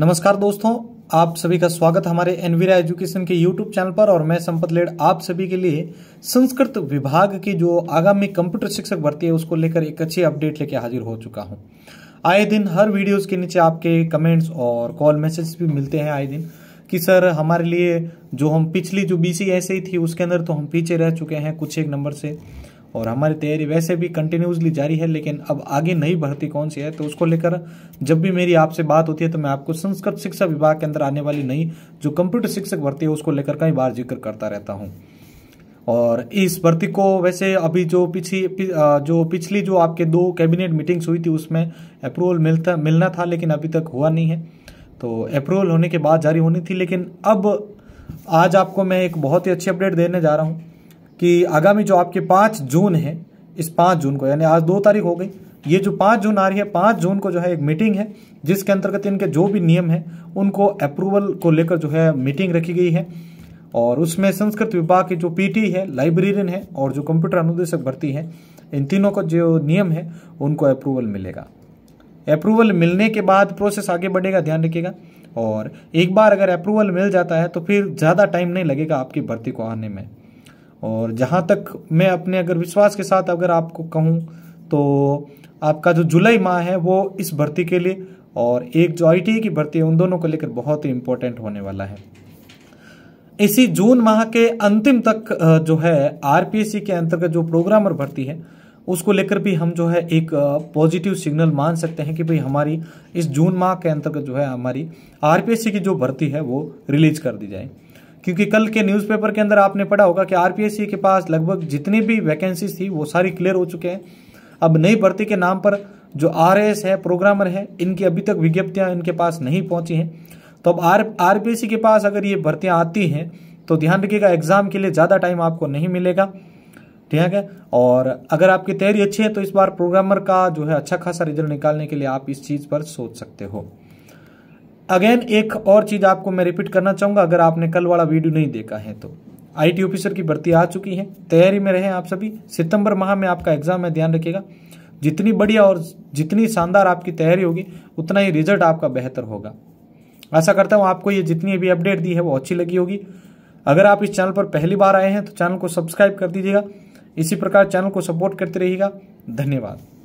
नमस्कार दोस्तों आप सभी का स्वागत हमारे एनवीरा एजुकेशन के यूट्यूब चैनल पर और मैं संपत लेड़ आप सभी के लिए संस्कृत विभाग की जो आगामी कंप्यूटर शिक्षक भर्ती है उसको लेकर एक अच्छी अपडेट लेके हाजिर हो चुका हूँ आए दिन हर वीडियोस के नीचे आपके कमेंट्स और कॉल मैसेज भी मिलते हैं आए दिन कि सर हमारे लिए जो हम पिछली जो बी सी थी उसके अंदर तो हम पीछे रह चुके हैं कुछ एक नंबर से और हमारी तैयारी वैसे भी कंटिन्यूसली जारी है लेकिन अब आगे नई भर्ती कौन सी है तो उसको लेकर जब भी मेरी आपसे बात होती है तो मैं आपको संस्कृत शिक्षा विभाग के अंदर आने वाली नई जो कंप्यूटर शिक्षक भर्ती है उसको लेकर कई बार जिक्र करता रहता हूँ और इस भर्ती को वैसे अभी जो पिछली जो पिछली जो आपके दो कैबिनेट मीटिंग्स हुई थी उसमें अप्रूवल मिलता मिलना था लेकिन अभी तक हुआ नहीं है तो अप्रूवल होने के बाद जारी होनी थी लेकिन अब आज आपको मैं एक बहुत ही अच्छी अपडेट देने जा रहा हूँ कि आगामी जो आपके पाँच जून है इस पाँच जून को यानी आज दो तारीख हो गई ये जो पाँच जून आ रही है पाँच जून को जो है एक मीटिंग है जिसके अंतर्गत इनके जो भी नियम हैं उनको अप्रूवल को लेकर जो है मीटिंग रखी गई है और उसमें संस्कृत विभाग की जो पीटी है लाइब्रेरियन है और जो कंप्यूटर अनुदेशक भर्ती है इन तीनों का जो नियम है उनको अप्रूवल मिलेगा अप्रूवल मिलने के बाद प्रोसेस आगे बढ़ेगा ध्यान रखिएगा और एक बार अगर अप्रूवल मिल जाता है तो फिर ज़्यादा टाइम नहीं लगेगा आपकी भर्ती को आने में और जहाँ तक मैं अपने अगर विश्वास के साथ अगर आपको कहूँ तो आपका जो जुलाई माह है वो इस भर्ती के लिए और एक जो आई e की भर्ती है उन दोनों को लेकर बहुत ही इम्पोर्टेंट होने वाला है इसी जून माह के अंतिम तक जो है आरपीएससी के अंतर्गत जो प्रोग्रामर भर्ती है उसको लेकर भी हम जो है एक पॉजिटिव सिग्नल मान सकते हैं कि भाई हमारी इस जून माह के अंतर्गत जो है हमारी आरपीएससी की जो भर्ती है वो रिलीज कर दी जाए क्योंकि कल के न्यूज़पेपर के अंदर आपने पढ़ा होगा कि आरपीएससी के पास लगभग जितनी भी वैकेंसीज थी वो सारी क्लियर हो चुके हैं अब नई भर्ती के नाम पर जो आर है प्रोग्रामर है इनकी अभी तक विज्ञप्तियाँ इनके पास नहीं पहुँची हैं तो अब आर आर के पास अगर ये भर्तियाँ आती हैं तो ध्यान रखिएगा एग्ज़ाम के लिए ज़्यादा टाइम आपको नहीं मिलेगा ठीक है और अगर आपकी तैयारी अच्छी है तो इस बार प्रोग्रामर का जो है अच्छा खासा रिजल्ट निकालने के लिए आप इस चीज़ पर सोच सकते हो अगेन एक और चीज़ आपको मैं रिपीट करना चाहूँगा अगर आपने कल वाला वीडियो नहीं देखा है तो आईटी ऑफिसर की भर्ती आ चुकी है तैयारी में रहें आप सभी सितंबर माह में आपका एग्जाम है ध्यान रखिएगा जितनी बढ़िया और जितनी शानदार आपकी तैयारी होगी उतना ही रिजल्ट आपका बेहतर होगा आशा करता हूँ आपको ये जितनी भी अपडेट दी है वो अच्छी लगी होगी अगर आप इस चैनल पर पहली बार आए हैं तो चैनल को सब्सक्राइब कर दीजिएगा इसी प्रकार चैनल को सपोर्ट करते रहिएगा धन्यवाद